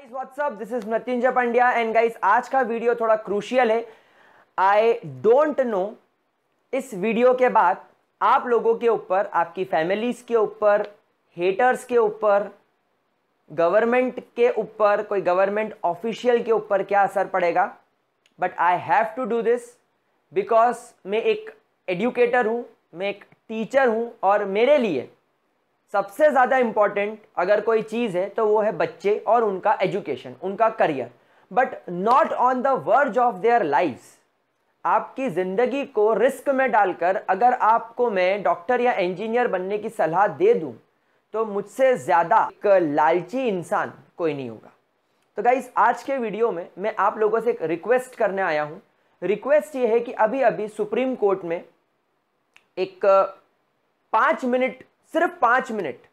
guys what's up this is Mrityunjay Pandya and guys आज का video थोड़ा क्रूशियल है आई डोंट नो इस वीडियो के बाद आप लोगों के ऊपर आपकी फैमिलीज के ऊपर हेटर्स के ऊपर गवर्नमेंट के ऊपर कोई गवर्नमेंट ऑफिशियल के ऊपर क्या असर पड़ेगा but I have to do this because मैं एक एडुकेटर हूँ मैं एक टीचर हूँ और मेरे लिए सबसे ज़्यादा इम्पॉर्टेंट अगर कोई चीज़ है तो वो है बच्चे और उनका एजुकेशन उनका career but not on the verge of their life आपकी ज़िंदगी को रिस्क में डालकर अगर आपको मैं डॉक्टर या इंजीनियर बनने की सलाह दे दूं तो मुझसे ज़्यादा एक लालची इंसान कोई नहीं होगा तो गाइज आज के वीडियो में मैं आप लोगों से एक रिक्वेस्ट करने आया हूँ रिक्वेस्ट ये है कि अभी अभी सुप्रीम कोर्ट में एक पाँच मिनट सिर्फ पाँच मिनट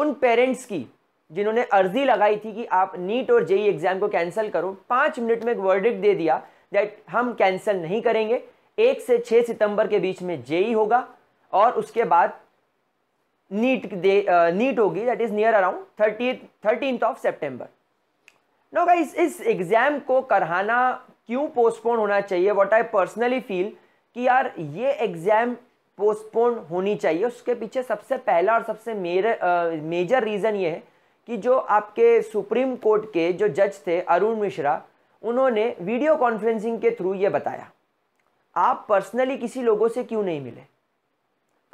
उन पेरेंट्स की जिन्होंने अर्जी लगाई थी कि आप नीट और जेई एग्जाम को कैंसिल करो पाँच मिनट में एक वर्डिक दे दिया दैट हम कैंसिल नहीं करेंगे एक से छह सितंबर के बीच में जेई होगा और उसके बाद नीट दे नीट होगी that is near around thirty thirteen of September no इस एग्ज़ाम को कराना क्यों पोस्टपोन होना चाहिए वॉट आई पर्सनली फील कि यार ये एग्ज़ाम पोस्टपोन होनी चाहिए उसके पीछे सबसे पहला और सबसे मेर मेजर रीज़न ये है कि जो आपके सुप्रीम कोर्ट के जो जज थे अरुण मिश्रा उन्होंने वीडियो कॉन्फ्रेंसिंग के थ्रू ये बताया आप पर्सनली किसी लोगों से क्यों नहीं मिले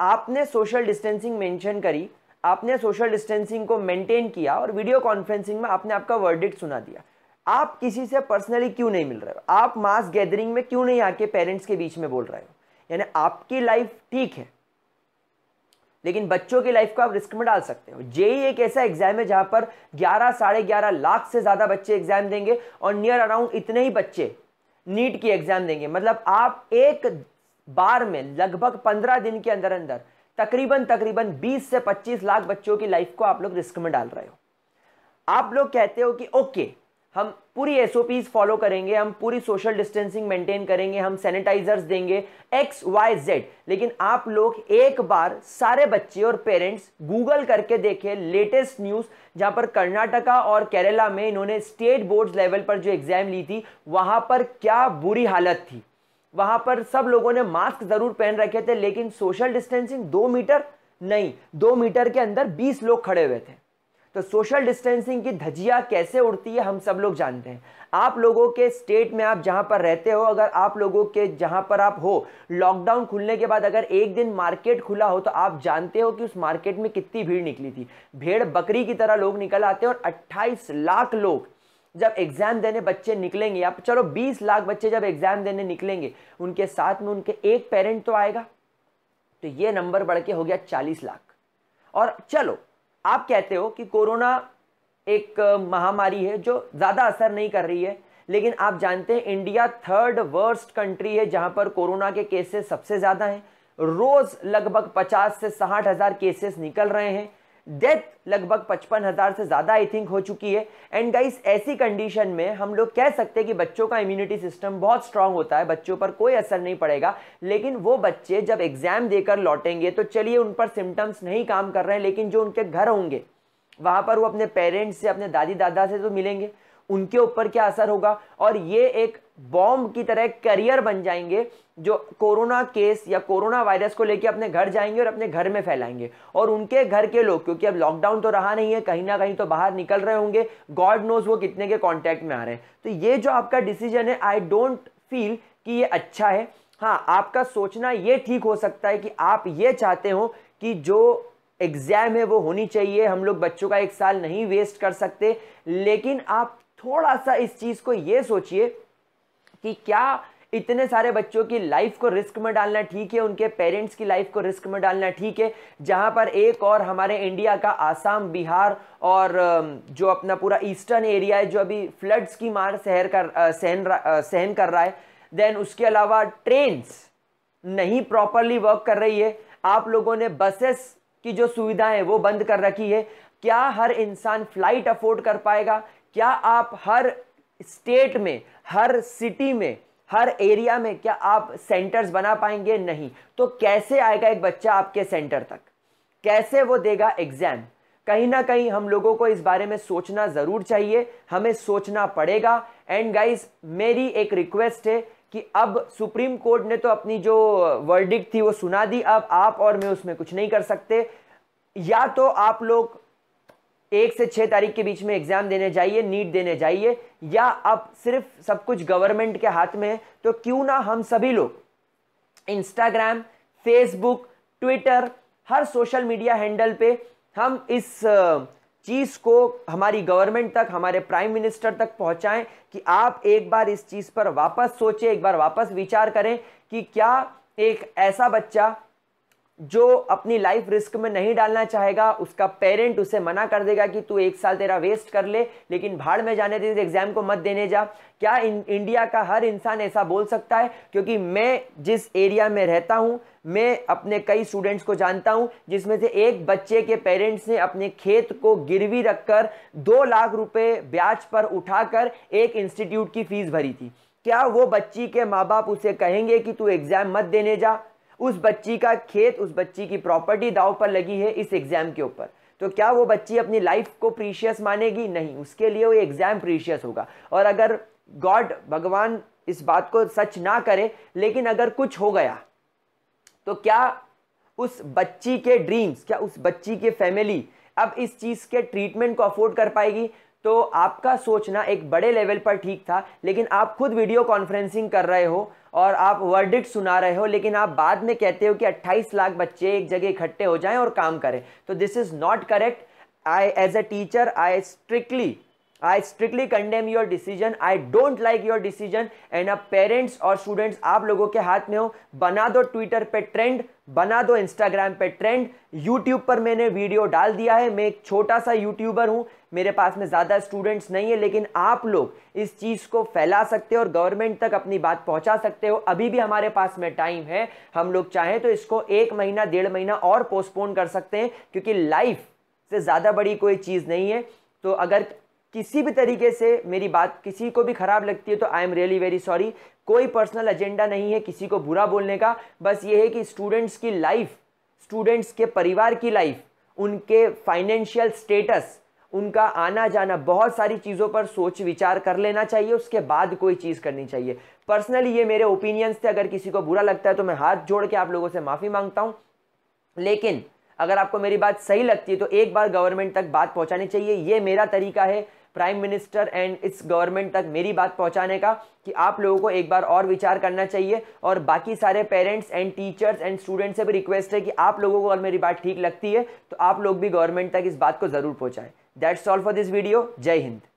आपने सोशल डिस्टेंसिंग मेंशन करी आपने सोशल डिस्टेंसिंग को मेंटेन किया और वीडियो कॉन्फ्रेंसिंग में आपने आपका वर्डिक्ट सुना दिया आप किसी से पर्सनली क्यों नहीं मिल रहे हो आप मास गैदरिंग में क्यों नहीं आके पेरेंट्स के बीच में बोल रहे हो यानी आपकी लाइफ ठीक है लेकिन बच्चों की लाइफ को आप रिस्क में डाल सकते हो जेई e एक ऐसा एग्जाम है जहां पर ग्यारह साढ़े ग्यारह लाख से ज्यादा बच्चे एग्जाम देंगे और नियर अराउंड इतने ही बच्चे नीट की एग्जाम देंगे मतलब आप एक बार में लगभग पंद्रह दिन के अंदर अंदर तकरीबन तकरीबन 20 से 25 लाख बच्चों की लाइफ को आप लोग रिस्क में डाल रहे हो आप लोग कहते हो कि ओके हम पूरी एस फॉलो करेंगे हम पूरी सोशल डिस्टेंसिंग मेंटेन करेंगे हम सैनिटाइजर्स देंगे एक्स वाई जेड लेकिन आप लोग एक बार सारे बच्चे और पेरेंट्स गूगल करके देखें लेटेस्ट न्यूज़ जहां पर कर्नाटका और केरला में इन्होंने स्टेट बोर्ड लेवल पर जो एग्ज़ाम ली थी वहां पर क्या बुरी हालत थी वहां पर सब लोगों ने मास्क ज़रूर पहन रखे थे लेकिन सोशल डिस्टेंसिंग दो मीटर नहीं दो मीटर के अंदर बीस लोग खड़े हुए थे तो सोशल डिस्टेंसिंग की धजिया कैसे उड़ती है हम सब लोग जानते हैं आप लोगों के स्टेट में आप जहां पर रहते हो अगर आप लोगों के जहां पर आप हो लॉकडाउन खुलने के बाद अगर एक दिन मार्केट खुला हो तो आप जानते हो कि उस मार्केट में कितनी भीड़ निकली थी भेड़ बकरी की तरह लोग निकल आते हैं और 28 लाख लोग जब एग्जाम देने बच्चे निकलेंगे या चलो 20 लाख बच्चे जब एग्जाम देने निकलेंगे उनके साथ में उनके एक पेरेंट तो आएगा तो ये नंबर बढ़ के हो गया चालीस लाख और चलो आप कहते हो कि कोरोना एक महामारी है जो ज़्यादा असर नहीं कर रही है लेकिन आप जानते हैं इंडिया थर्ड वर्स्ट कंट्री है जहां पर कोरोना के केसेस सबसे ज़्यादा हैं रोज़ लगभग 50 से साठ हज़ार केसेस निकल रहे हैं डेथ लगभग पचपन हज़ार से ज़्यादा आई थिंक हो चुकी है एंड गाइस ऐसी कंडीशन में हम लोग कह सकते हैं कि बच्चों का इम्यूनिटी सिस्टम बहुत स्ट्रांग होता है बच्चों पर कोई असर नहीं पड़ेगा लेकिन वो बच्चे जब एग्ज़ाम देकर लौटेंगे तो चलिए उन पर सिम्टम्स नहीं काम कर रहे हैं लेकिन जो उनके घर होंगे वहां पर वो अपने पेरेंट्स से अपने दादी दादा से तो मिलेंगे उनके ऊपर क्या असर होगा और ये एक बॉम्ब की तरह करियर बन जाएंगे जो कोरोना केस या कोरोना वायरस को लेके अपने घर जाएंगे और अपने घर में फैलाएंगे और उनके घर के लोग क्योंकि अब लॉकडाउन तो रहा नहीं है कहीं ना कहीं तो बाहर निकल रहे होंगे गॉड नोज वो कितने के कॉन्टैक्ट में आ रहे हैं तो ये जो आपका डिसीजन है आई डोंट फील कि ये अच्छा है हाँ आपका सोचना ये ठीक हो सकता है कि आप ये चाहते हो कि जो एग्ज़ाम है वो होनी चाहिए हम लोग बच्चों का एक साल नहीं वेस्ट कर सकते लेकिन आप थोड़ा सा इस चीज़ को ये सोचिए कि क्या इतने सारे बच्चों की लाइफ को रिस्क में डालना ठीक है उनके पेरेंट्स की लाइफ को रिस्क में डालना ठीक है जहां पर एक और हमारे इंडिया का आसाम बिहार और जो अपना पूरा ईस्टर्न एरिया है जो अभी फ्लड्स की मार सहर कर सहन सहन कर रहा है देन उसके अलावा ट्रेन्स नहीं प्रॉपरली वर्क कर रही है आप लोगों ने बसेस की जो सुविधा है वो बंद कर रखी है क्या हर इंसान फ्लाइट अफोर्ड कर पाएगा क्या आप हर स्टेट में हर सिटी में हर एरिया में क्या आप सेंटर्स बना पाएंगे नहीं तो कैसे आएगा एक बच्चा आपके सेंटर तक कैसे वो देगा एग्ज़ाम कहीं ना कहीं हम लोगों को इस बारे में सोचना ज़रूर चाहिए हमें सोचना पड़ेगा एंड गाइस मेरी एक रिक्वेस्ट है कि अब सुप्रीम कोर्ट ने तो अपनी जो वर्डिक थी वो सुना दी अब आप और मैं उसमें कुछ नहीं कर सकते या तो आप लोग एक से छः तारीख के बीच में एग्ज़ाम देने जाइए नीट देने जाइए या अब सिर्फ सब कुछ गवर्नमेंट के हाथ में है तो क्यों ना हम सभी लोग इंस्टाग्राम फेसबुक ट्विटर हर सोशल मीडिया हैंडल पे हम इस चीज़ को हमारी गवर्नमेंट तक हमारे प्राइम मिनिस्टर तक पहुंचाएं कि आप एक बार इस चीज़ पर वापस सोचें एक बार वापस विचार करें कि क्या एक ऐसा बच्चा जो अपनी लाइफ रिस्क में नहीं डालना चाहेगा उसका पेरेंट उसे मना कर देगा कि तू एक साल तेरा वेस्ट कर ले लेकिन भाड़ में जाने दे एग्ज़ाम को मत देने जा क्या इन, इंडिया का हर इंसान ऐसा बोल सकता है क्योंकि मैं जिस एरिया में रहता हूँ मैं अपने कई स्टूडेंट्स को जानता हूं जिसमें से एक बच्चे के पेरेंट्स ने अपने खेत को गिरवी रखकर दो लाख रुपए ब्याज पर उठाकर एक इंस्टीट्यूट की फीस भरी थी क्या वो बच्ची के माँ बाप उसे कहेंगे कि तू एग्ज़ाम मत देने जा उस बच्ची का खेत उस बच्ची की प्रॉपर्टी दाव पर लगी है इस एग्जाम के ऊपर तो क्या वो बच्ची अपनी लाइफ को प्रीशियस मानेगी नहीं उसके लिए वो एग्जाम प्रीशियस होगा और अगर गॉड भगवान इस बात को सच ना करे लेकिन अगर कुछ हो गया तो क्या उस बच्ची के ड्रीम्स क्या उस बच्ची के फैमिली अब इस चीज़ के ट्रीटमेंट को अफोर्ड कर पाएगी तो आपका सोचना एक बड़े लेवल पर ठीक था लेकिन आप खुद वीडियो कॉन्फ्रेंसिंग कर रहे हो और आप वर्डिक्ट सुना रहे हो लेकिन आप बाद में कहते हो कि 28 लाख बच्चे एक जगह इकट्ठे हो जाएं और काम करें तो this is not correct I as a teacher I strictly I strictly condemn your decision I don't like your decision and अब पेरेंट्स और स्टूडेंट्स आप लोगों के हाथ में हो बना दो ट्विटर पे ट्रेंड बना दो इंस्टाग्राम पे ट्रेंड यूट्यूब पर मैंने वीडियो डाल दिया है मैं एक छोटा सा यूट्यूबर हूँ मेरे पास में ज़्यादा स्टूडेंट्स नहीं है लेकिन आप लोग इस चीज़ को फैला सकते हो और गवर्नमेंट तक अपनी बात पहुँचा सकते हो अभी भी हमारे पास में टाइम है हम लोग चाहें तो इसको एक महीना डेढ़ महीना और पोस्टपोन कर सकते हैं क्योंकि लाइफ से ज़्यादा बड़ी कोई चीज़ नहीं है तो अगर किसी भी तरीके से मेरी बात किसी को भी ख़राब लगती है तो I am really very sorry कोई पर्सनल एजेंडा नहीं है किसी को बुरा बोलने का बस ये है कि स्टूडेंट्स की लाइफ स्टूडेंट्स के परिवार की लाइफ उनके फाइनेंशियल स्टेटस उनका आना जाना बहुत सारी चीज़ों पर सोच विचार कर लेना चाहिए उसके बाद कोई चीज़ करनी चाहिए पर्सनली ये मेरे ओपिनियंस थे अगर किसी को बुरा लगता है तो मैं हाथ जोड़ के आप लोगों से माफ़ी मांगता हूँ लेकिन अगर आपको मेरी बात सही लगती है तो एक बार गवर्नमेंट तक बात पहुँचानी चाहिए ये मेरा तरीका है प्राइम मिनिस्टर एंड इस गवर्नमेंट तक मेरी बात पहुंचाने का कि आप लोगों को एक बार और विचार करना चाहिए और बाकी सारे parents and teachers and students से भी रिक्वेस्ट है कि आप लोगों को अगर मेरी बात ठीक लगती है तो आप लोग भी गवर्नमेंट तक इस बात को ज़रूर पहुँचाएँ that's all for this video Jai Hind